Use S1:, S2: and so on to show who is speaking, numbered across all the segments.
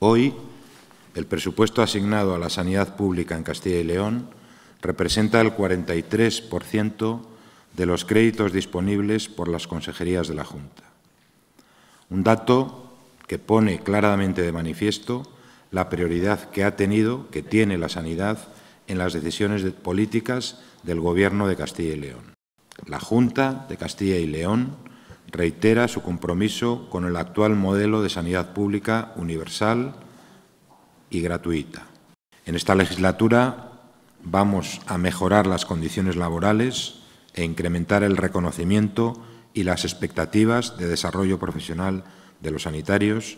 S1: Hoy, el presupuesto asignado a la sanidad pública en Castilla y León representa el 43% de los créditos disponibles por las consejerías de la Junta. Un dato que pone claramente de manifiesto la prioridad que ha tenido, que tiene la sanidad en las decisiones políticas del Gobierno de Castilla y León. La Junta de Castilla y León reitera su compromiso con el actual modelo de sanidad pública universal y gratuita. En esta legislatura vamos a mejorar las condiciones laborales e incrementar el reconocimiento y las expectativas de desarrollo profesional de los sanitarios,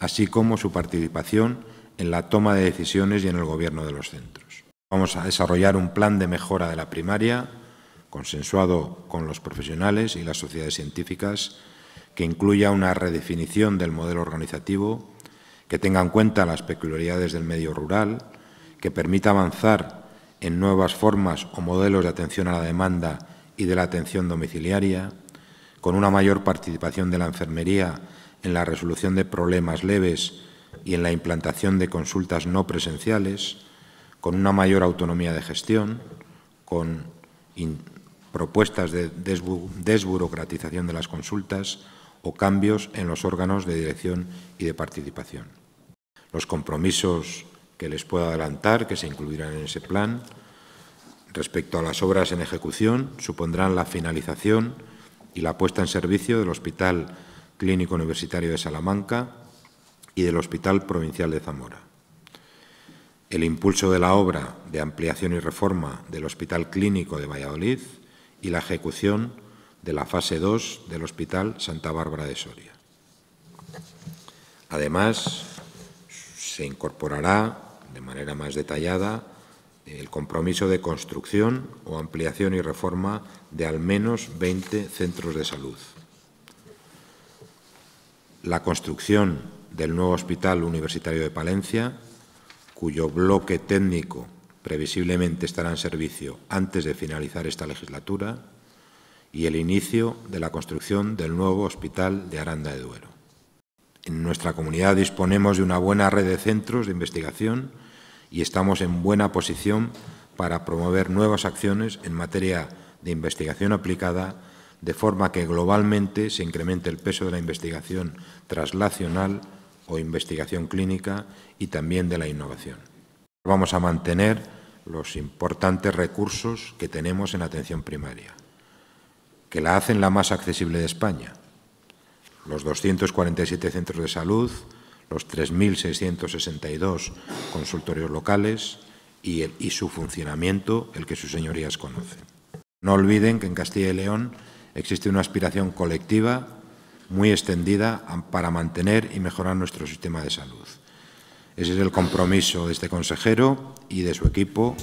S1: así como su participación en la toma de decisiones y en el gobierno de los centros. Vamos a desarrollar un plan de mejora de la primaria, consensuado con los profesionales y las sociedades científicas, que incluya una redefinición del modelo organizativo, que tenga en cuenta las peculiaridades del medio rural, que permita avanzar en nuevas formas o modelos de atención a la demanda y de la atención domiciliaria, con una mayor participación de la enfermería en la resolución de problemas leves y en la implantación de consultas no presenciales, con una mayor autonomía de gestión, con propuestas de desburocratización de las consultas o cambios en los órganos de dirección y de participación. Los compromisos que les puedo adelantar, que se incluirán en ese plan, respecto a las obras en ejecución, supondrán la finalización y la puesta en servicio del Hospital Clínico Universitario de Salamanca y del Hospital Provincial de Zamora. El impulso de la obra de ampliación y reforma del Hospital Clínico de Valladolid, y la ejecución de la fase 2 del Hospital Santa Bárbara de Soria. Además, se incorporará de manera más detallada el compromiso de construcción o ampliación y reforma de al menos 20 centros de salud. La construcción del nuevo Hospital Universitario de Palencia, cuyo bloque técnico previsiblemente estará en servicio antes de finalizar esta legislatura y el inicio de la construcción del nuevo Hospital de Aranda de Duero. En nuestra comunidad disponemos de una buena red de centros de investigación y estamos en buena posición para promover nuevas acciones en materia de investigación aplicada, de forma que globalmente se incremente el peso de la investigación traslacional o investigación clínica y también de la innovación. Vamos a mantener los importantes recursos que tenemos en atención primaria, que la hacen la más accesible de España. Los 247 centros de salud, los 3.662 consultorios locales y, y su funcionamiento, el que sus señorías conocen. No olviden que en Castilla y León existe una aspiración colectiva muy extendida para mantener y mejorar nuestro sistema de salud. Ese es el compromiso de este consejero y de su equipo.